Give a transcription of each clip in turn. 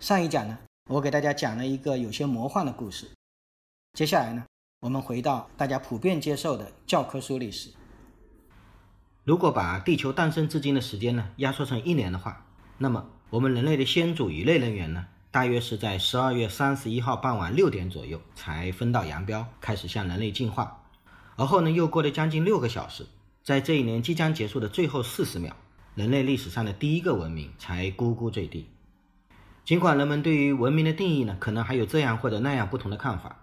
上一讲呢，我给大家讲了一个有些魔幻的故事。接下来呢，我们回到大家普遍接受的教科书历史。如果把地球诞生至今的时间呢压缩成一年的话，那么我们人类的先祖——一类人员呢，大约是在十二月三十一号傍晚六点左右才分道扬镳，开始向人类进化。而后呢，又过了将近六个小时，在这一年即将结束的最后四十秒，人类历史上的第一个文明才咕咕坠地。尽管人们对于文明的定义呢，可能还有这样或者那样不同的看法，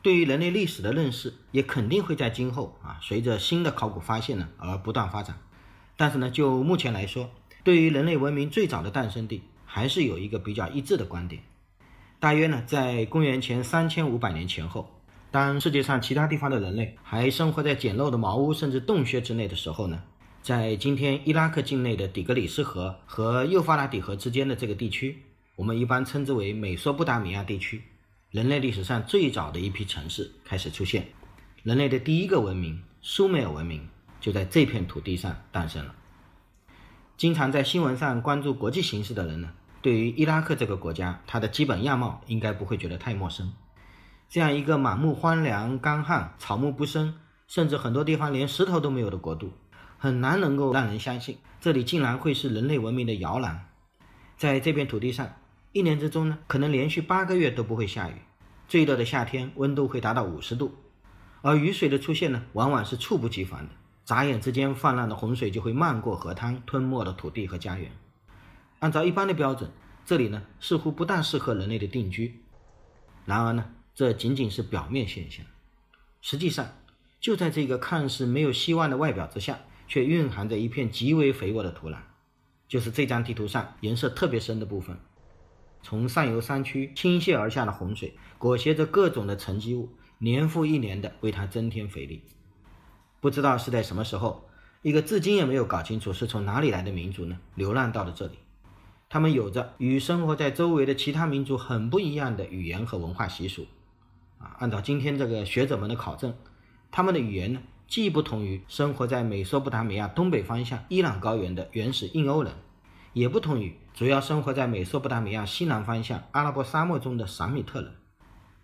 对于人类历史的认识也肯定会在今后啊，随着新的考古发现呢而不断发展。但是呢，就目前来说，对于人类文明最早的诞生地，还是有一个比较一致的观点。大约呢，在公元前三千五百年前后，当世界上其他地方的人类还生活在简陋的茅屋甚至洞穴之内的时候呢，在今天伊拉克境内的底格里斯河和幼发拉底河之间的这个地区。我们一般称之为美索不达米亚地区，人类历史上最早的一批城市开始出现，人类的第一个文明苏美尔文明就在这片土地上诞生了。经常在新闻上关注国际形势的人呢，对于伊拉克这个国家，它的基本样貌应该不会觉得太陌生。这样一个满目荒凉、干旱、草木不生，甚至很多地方连石头都没有的国度，很难能够让人相信这里竟然会是人类文明的摇篮。在这片土地上。一年之中呢，可能连续八个月都不会下雨。最热的夏天，温度会达到五十度。而雨水的出现呢，往往是猝不及防的，眨眼之间，泛滥的洪水就会漫过河滩，吞没了土地和家园。按照一般的标准，这里呢，似乎不大适合人类的定居。然而呢，这仅仅是表面现象。实际上，就在这个看似没有希望的外表之下，却蕴含着一片极为肥沃的土壤，就是这张地图上颜色特别深的部分。从上游山区倾泻而下的洪水，裹挟着各种的沉积物，年复一年地为它增添肥力。不知道是在什么时候，一个至今也没有搞清楚是从哪里来的民族呢，流浪到了这里。他们有着与生活在周围的其他民族很不一样的语言和文化习俗。啊，按照今天这个学者们的考证，他们的语言呢，既不同于生活在美索不达米亚东北方向伊朗高原的原始印欧人，也不同于。主要生活在美索不达米亚西南方向阿拉伯沙漠中的闪米特人，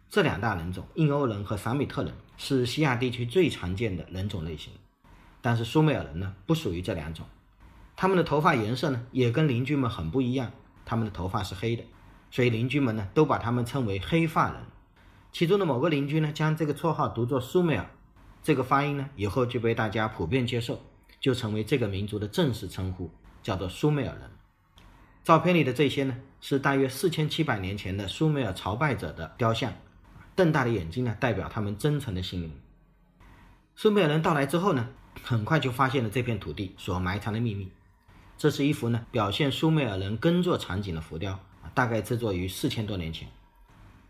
这两大人种印欧人和闪米特人是西亚地区最常见的人种类型。但是苏美尔人呢不属于这两种，他们的头发颜色呢也跟邻居们很不一样，他们的头发是黑的，所以邻居们呢都把他们称为黑发人。其中的某个邻居呢将这个绰号读作苏美尔，这个发音呢以后就被大家普遍接受，就成为这个民族的正式称呼，叫做苏美尔人。照片里的这些呢，是大约四千七百年前的苏美尔朝拜者的雕像，瞪大的眼睛呢，代表他们真诚的心灵。苏美尔人到来之后呢，很快就发现了这片土地所埋藏的秘密。这是一幅呢，表现苏美尔人耕作场景的浮雕，大概制作于四千多年前。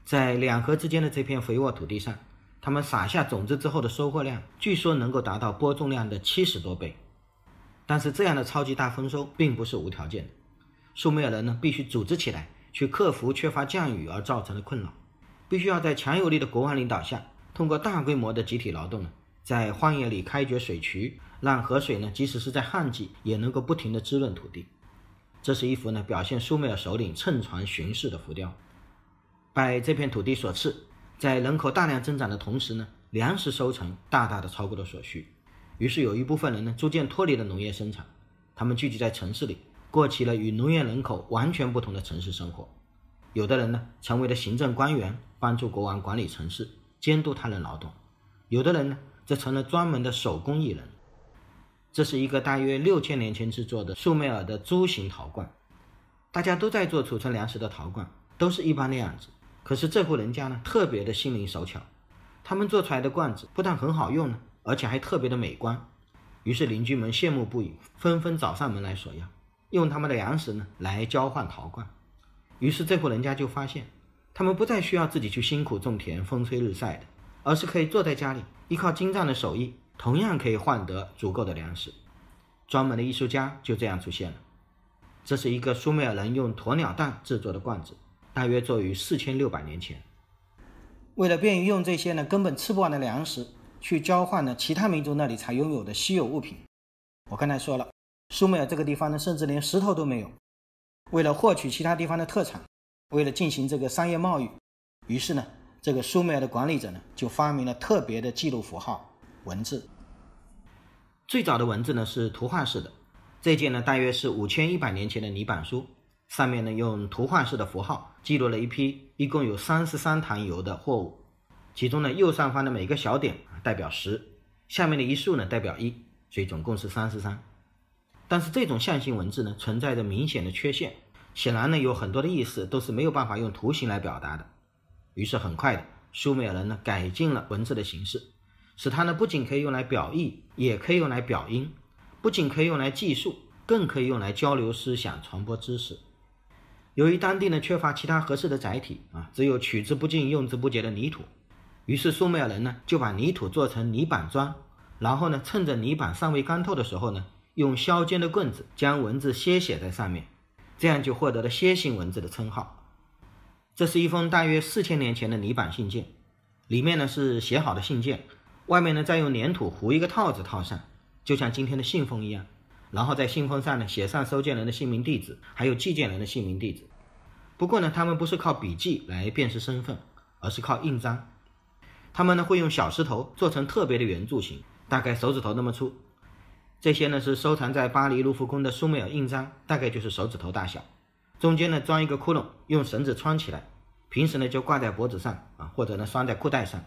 在两河之间的这片肥沃土地上，他们撒下种子之后的收获量，据说能够达到播种量的七十多倍。但是这样的超级大丰收，并不是无条件的。苏美尔人呢，必须组织起来去克服缺乏降雨而造成的困扰，必须要在强有力的国王领导下，通过大规模的集体劳动呢，在荒野里开掘水渠，让河水呢，即使是在旱季也能够不停的滋润土地。这是一幅呢，表现苏美尔首领乘船巡视的浮雕。拜这片土地所赐，在人口大量增长的同时呢，粮食收成大大的超过了所需，于是有一部分人呢，逐渐脱离了农业生产，他们聚集在城市里。过起了与农业人口完全不同的城市生活。有的人呢，成为了行政官员，帮助国王管理城市，监督他人劳动；有的人呢，则成了专门的手工艺人。这是一个大约六千年前制作的苏美尔的猪形陶罐。大家都在做储存粮食的陶罐，都是一般的样子。可是这户人家呢，特别的心灵手巧，他们做出来的罐子不但很好用呢，而且还特别的美观。于是邻居们羡慕不已，纷纷找上门来索要。用他们的粮食呢来交换陶罐，于是这户人家就发现，他们不再需要自己去辛苦种田、风吹日晒的，而是可以坐在家里，依靠精湛的手艺，同样可以换得足够的粮食。专门的艺术家就这样出现了。这是一个苏美尔人用鸵鸟蛋制作的罐子，大约作于四千六百年前。为了便于用这些呢根本吃不完的粮食去交换呢其他民族那里才拥有的稀有物品，我刚才说了。苏美尔这个地方呢，甚至连石头都没有。为了获取其他地方的特产，为了进行这个商业贸易，于是呢，这个苏美尔的管理者呢，就发明了特别的记录符号——文字。最早的文字呢是图画式的。这件呢大约是五千一百年前的泥板书，上面呢用图画式的符号记录了一批一共有三十三坛油的货物。其中呢右上方的每个小点代表十，下面的一竖呢代表一，所以总共是三十三。但是这种象形文字呢，存在着明显的缺陷。显然呢，有很多的意思都是没有办法用图形来表达的。于是很快的，苏美尔人呢改进了文字的形式，使它呢不仅可以用来表意，也可以用来表音；不仅可以用来记述，更可以用来交流思想、传播知识。由于当地呢缺乏其他合适的载体啊，只有取之不尽、用之不竭的泥土，于是苏美尔人呢就把泥土做成泥板砖，然后呢趁着泥板尚未干透的时候呢。用削尖的棍子将文字楔写在上面，这样就获得了楔形文字的称号。这是一封大约四千年前的泥板信件，里面呢是写好的信件，外面呢再用粘土糊一个套子套上，就像今天的信封一样。然后在信封上呢写上收件人的姓名、地址，还有寄件人的姓名、地址。不过呢，他们不是靠笔迹来辨识身份，而是靠印章。他们呢会用小石头做成特别的圆柱形，大概手指头那么粗。这些呢是收藏在巴黎卢浮宫的苏美尔印章，大概就是手指头大小，中间呢装一个窟窿，用绳子穿起来，平时呢就挂在脖子上啊，或者呢拴在裤带上。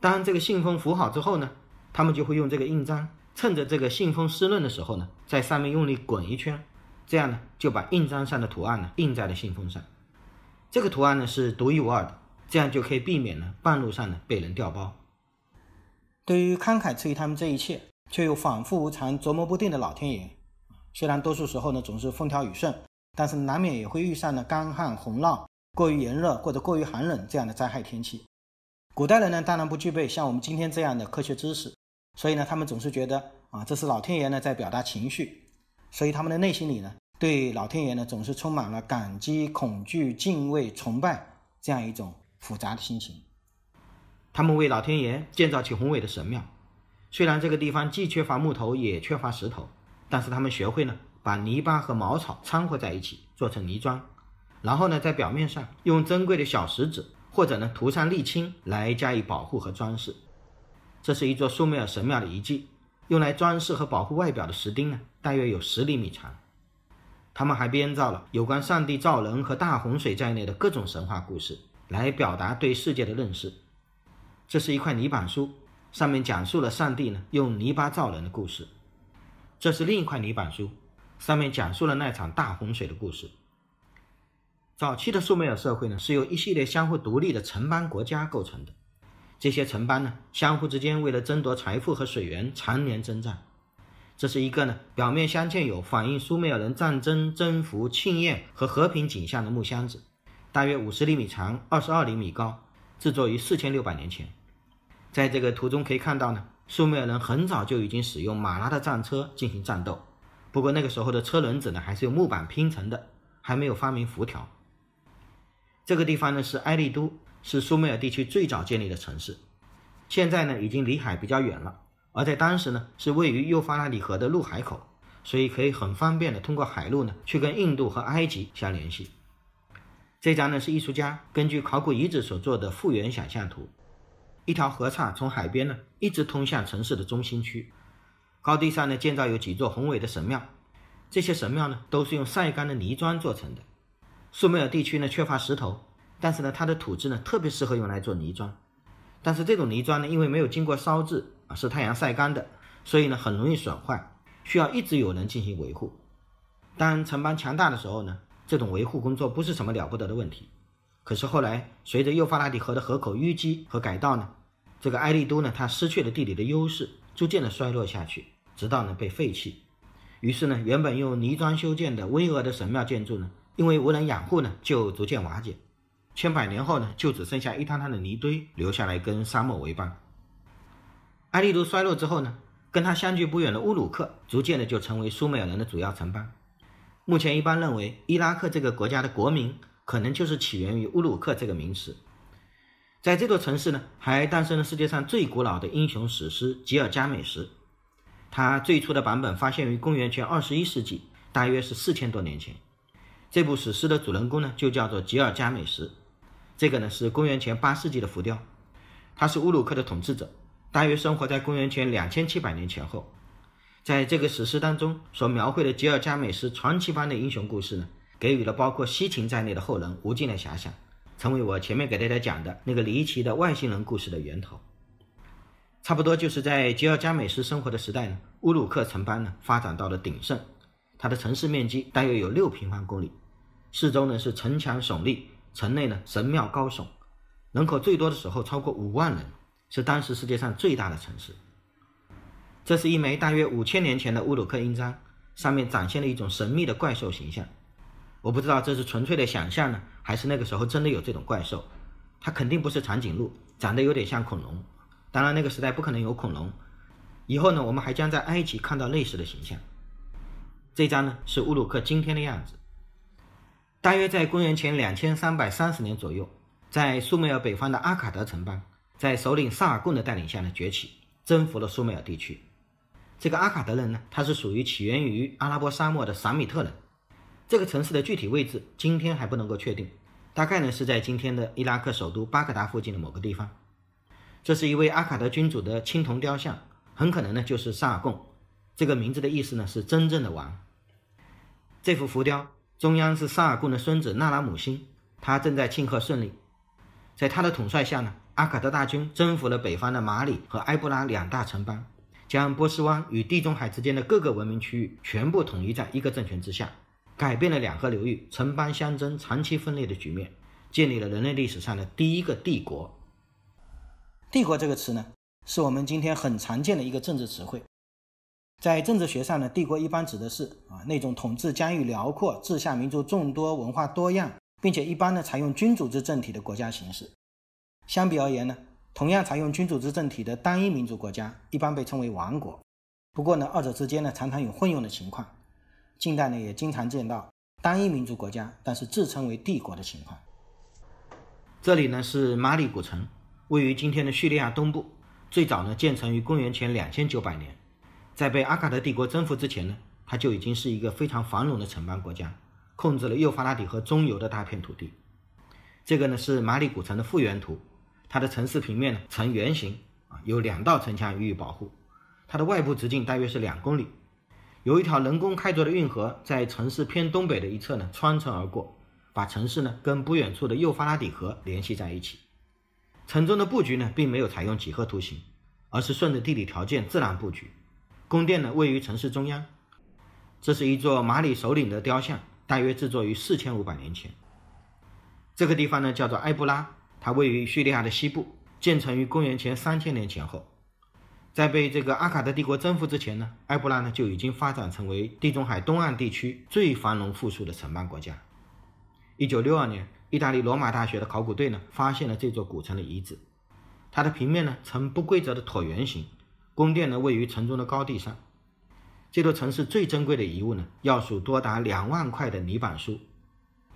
当这个信封糊好之后呢，他们就会用这个印章，趁着这个信封湿润的时候呢，在上面用力滚一圈，这样呢就把印章上的图案呢印在了信封上。这个图案呢是独一无二的，这样就可以避免呢半路上呢被人调包。对于慷慨赐予他们这一切。却又反复无常、琢磨不定的老天爷，虽然多数时候呢总是风调雨顺，但是难免也会遇上呢干旱、洪涝、过于炎热或者过于寒冷这样的灾害天气。古代人呢当然不具备像我们今天这样的科学知识，所以呢他们总是觉得啊这是老天爷呢在表达情绪，所以他们的内心里呢对老天爷呢总是充满了感激、恐惧、敬畏、崇拜这样一种复杂的心情。他们为老天爷建造起宏伟的神庙。虽然这个地方既缺乏木头，也缺乏石头，但是他们学会呢，把泥巴和茅草掺和在一起做成泥砖，然后呢，在表面上用珍贵的小石子或者呢涂上沥青来加以保护和装饰。这是一座苏美尔神庙的遗迹，用来装饰和保护外表的石钉呢，大约有十厘米长。他们还编造了有关上帝造人和大洪水在内的各种神话故事，来表达对世界的认识。这是一块泥板书。上面讲述了上帝呢用泥巴造人的故事，这是另一块泥板书，上面讲述了那场大洪水的故事。早期的苏美尔社会呢是由一系列相互独立的城邦国家构成的，这些城邦呢相互之间为了争夺财富和水源常年征战。这是一个呢表面镶嵌有反映苏美尔人战争、征服、庆宴和和平景象的木箱子，大约五十厘米长、二十二厘米高，制作于四千六百年前。在这个图中可以看到呢，苏美尔人很早就已经使用马拉的战车进行战斗，不过那个时候的车轮子呢还是用木板拼成的，还没有发明辐条。这个地方呢是埃利都，是苏美尔地区最早建立的城市，现在呢已经离海比较远了，而在当时呢是位于幼发拉底河的入海口，所以可以很方便的通过海路呢去跟印度和埃及相联系。这张呢是艺术家根据考古遗址所做的复原想象图。一条河岔从海边呢，一直通向城市的中心区。高地上呢，建造有几座宏伟的神庙。这些神庙呢，都是用晒干的泥砖做成的。苏美尔地区呢，缺乏石头，但是呢，它的土质呢，特别适合用来做泥砖。但是这种泥砖呢，因为没有经过烧制啊，是太阳晒干的，所以呢，很容易损坏，需要一直有人进行维护。当城邦强大的时候呢，这种维护工作不是什么了不得的问题。可是后来，随着幼发拉底河的河口淤积和改道呢，这个埃利都呢，它失去了地理的优势，逐渐的衰落下去，直到呢被废弃。于是呢，原本用泥砖修建的巍峨的神庙建筑呢，因为无人养护呢，就逐渐瓦解。千百年后呢，就只剩下一滩滩的泥堆留下来，跟沙漠为伴。埃利都衰落之后呢，跟他相距不远的乌鲁克逐渐的就成为苏美尔人的主要城邦。目前一般认为，伊拉克这个国家的国民。可能就是起源于乌鲁克这个名词，在这座城市呢，还诞生了世界上最古老的英雄史诗《吉尔伽美什》。它最初的版本发现于公元前二十一世纪，大约是四千多年前。这部史诗的主人公呢，就叫做吉尔伽美什。这个呢，是公元前八世纪的浮雕，他是乌鲁克的统治者，大约生活在公元前两千七百年前后。在这个史诗当中所描绘的吉尔伽美什传奇般的英雄故事呢？给予了包括西芹在内的后人无尽的遐想，成为我前面给大家讲的那个离奇的外星人故事的源头。差不多就是在吉尔伽美什生活的时代呢，乌鲁克城邦呢发展到了鼎盛，它的城市面积大约有六平方公里，四周呢是城墙耸立，城内呢神庙高耸，人口最多的时候超过五万人，是当时世界上最大的城市。这是一枚大约五千年前的乌鲁克印章，上面展现了一种神秘的怪兽形象。我不知道这是纯粹的想象呢，还是那个时候真的有这种怪兽？它肯定不是长颈鹿，长得有点像恐龙。当然，那个时代不可能有恐龙。以后呢，我们还将在埃及看到类似的形象。这张呢是乌鲁克今天的样子。大约在公元前两千三百三十年左右，在苏美尔北方的阿卡德城邦，在首领萨尔贡的带领下呢崛起，征服了苏美尔地区。这个阿卡德人呢，他是属于起源于阿拉伯沙漠的闪米特人。这个城市的具体位置今天还不能够确定，大概呢是在今天的伊拉克首都巴格达附近的某个地方。这是一位阿卡德君主的青铜雕像，很可能呢就是萨尔贡。这个名字的意思呢是真正的王。这幅浮雕中央是萨尔贡的孙子那拉姆辛，他正在庆贺胜利。在他的统帅下呢，阿卡德大军征服了北方的马里和埃布拉两大城邦，将波斯湾与地中海之间的各个文明区域全部统一在一个政权之下。改变了两河流域城邦相争、长期分裂的局面，建立了人类历史上的第一个帝国。帝国这个词呢，是我们今天很常见的一个政治词汇。在政治学上呢，帝国一般指的是啊那种统治疆域辽阔、治下民族众多、文化多样，并且一般呢采用君主制政体的国家形式。相比而言呢，同样采用君主制政体的单一民族国家一般被称为王国。不过呢，二者之间呢常常有混用的情况。近代呢，也经常见到单一民族国家，但是自称为帝国的情况。这里呢是马里古城，位于今天的叙利亚东部。最早呢建成于公元前两千九百年，在被阿卡德帝国征服之前呢，它就已经是一个非常繁荣的城邦国家，控制了幼发拉底河中游的大片土地。这个呢是马里古城的复原图，它的城市平面呢呈圆形，啊，有两道城墙予以保护，它的外部直径大约是两公里。有一条人工开凿的运河，在城市偏东北的一侧呢穿城而过，把城市呢跟不远处的幼发拉底河联系在一起。城中的布局呢并没有采用几何图形，而是顺着地理条件自然布局。宫殿呢位于城市中央。这是一座马里首领的雕像，大约制作于四千五百年前。这个地方呢叫做埃布拉，它位于叙利亚的西部，建成于公元前三千年前后。在被这个阿卡德帝国征服之前呢，埃博拉呢就已经发展成为地中海东岸地区最繁荣富庶的城邦国家。一九六二年，意大利罗马大学的考古队呢发现了这座古城的遗址，它的平面呢呈不规则的椭圆形，宫殿呢位于城中的高地上。这座城市最珍贵的遗物呢，要数多达两万块的泥板书，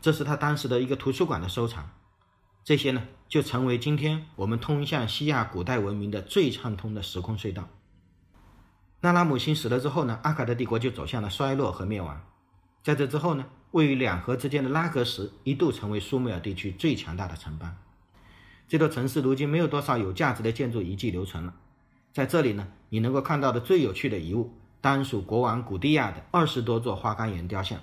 这是他当时的一个图书馆的收藏。这些呢。就成为今天我们通向西亚古代文明的最畅通的时空隧道。那拉母亲死了之后呢，阿卡德帝国就走向了衰落和灭亡。在这之后呢，位于两河之间的拉格什一度成为苏美尔地区最强大的城邦。这座城市如今没有多少有价值的建筑遗迹留存了，在这里呢，你能够看到的最有趣的遗物，当属国王古蒂亚的二十多座花岗岩雕像。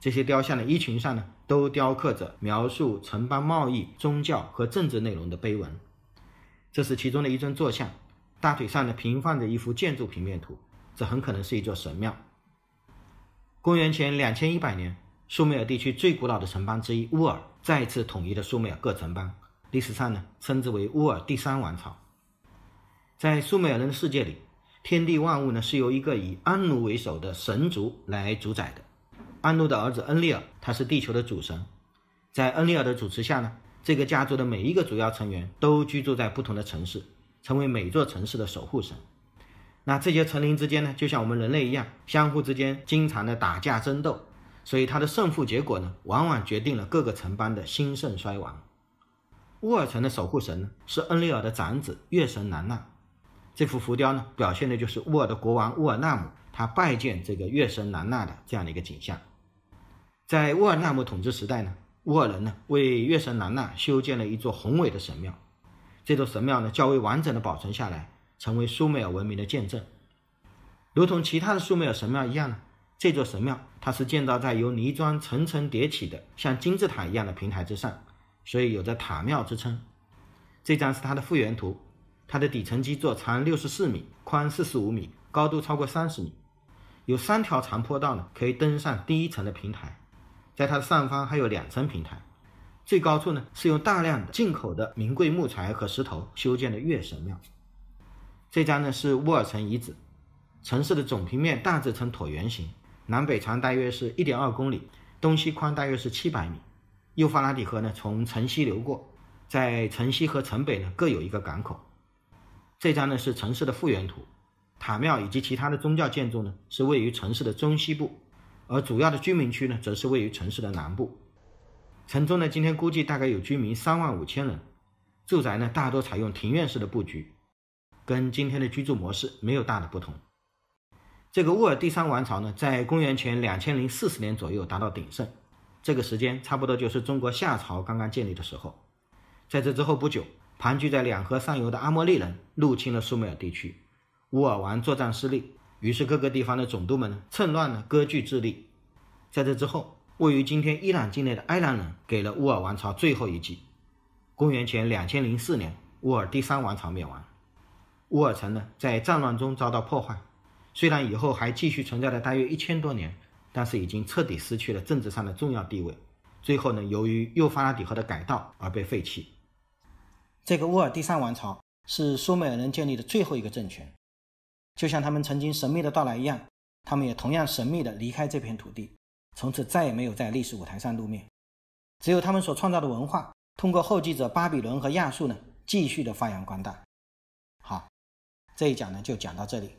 这些雕像的衣裙上呢，都雕刻着描述城邦贸易、宗教和政治内容的碑文。这是其中的一尊坐像，大腿上呢平放着一幅建筑平面图，这很可能是一座神庙。公元前两千一百年，苏美尔地区最古老的城邦之一乌尔再次统一了苏美尔各城邦，历史上呢称之为乌尔第三王朝。在苏美尔人的世界里，天地万物呢是由一个以安奴为首的神族来主宰的。安努的儿子恩利尔，他是地球的主神，在恩利尔的主持下呢，这个家族的每一个主要成员都居住在不同的城市，成为每座城市的守护神。那这些成灵之间呢，就像我们人类一样，相互之间经常的打架争斗，所以他的胜负结果呢，往往决定了各个城邦的兴盛衰亡。乌尔城的守护神呢，是恩利尔的长子月神南娜。这幅浮雕呢，表现的就是乌尔的国王乌尔纳姆，他拜见这个月神南娜的这样的一个景象。在乌尔纳姆统治时代呢，乌尔人呢为月神南娜修建了一座宏伟的神庙，这座神庙呢较为完整的保存下来，成为苏美尔文明的见证。如同其他的苏美尔神庙一样呢，这座神庙它是建造在由泥砖层层叠起的像金字塔一样的平台之上，所以有着塔庙之称。这张是它的复原图，它的底层基座长六十四米，宽四十五米，高度超过三十米，有三条长坡道呢可以登上第一层的平台。在它的上方还有两层平台，最高处呢是用大量的进口的名贵木材和石头修建的月神庙。这张呢是乌尔城遗址，城市的总平面大致呈椭圆形，南北长大约是一点二公里，东西宽大约是七百米。幼发拉底河呢从城西流过，在城西和城北呢各有一个港口。这张呢是城市的复原图，塔庙以及其他的宗教建筑呢是位于城市的中西部。而主要的居民区呢，则是位于城市的南部。城中呢，今天估计大概有居民三万五千人，住宅呢大多采用庭院式的布局，跟今天的居住模式没有大的不同。这个乌尔第三王朝呢，在公元前两千零四十年左右达到鼎盛，这个时间差不多就是中国夏朝刚刚建立的时候。在这之后不久，盘踞在两河上游的阿莫利人入侵了苏美尔地区，乌尔王作战失利。于是，各个地方的总督们呢，趁乱呢，割据自立。在这之后，位于今天伊朗境内的埃兰人给了乌尔王朝最后一击。公元前2004年，乌尔第三王朝灭亡。乌尔城呢，在战乱中遭到破坏。虽然以后还继续存在了大约一千多年，但是已经彻底失去了政治上的重要地位。最后呢，由于幼发拉底河的改道而被废弃。这个乌尔第三王朝是苏美尔人建立的最后一个政权。就像他们曾经神秘的到来一样，他们也同样神秘的离开这片土地，从此再也没有在历史舞台上露面。只有他们所创造的文化，通过后继者巴比伦和亚述呢，继续的发扬光大。好，这一讲呢就讲到这里。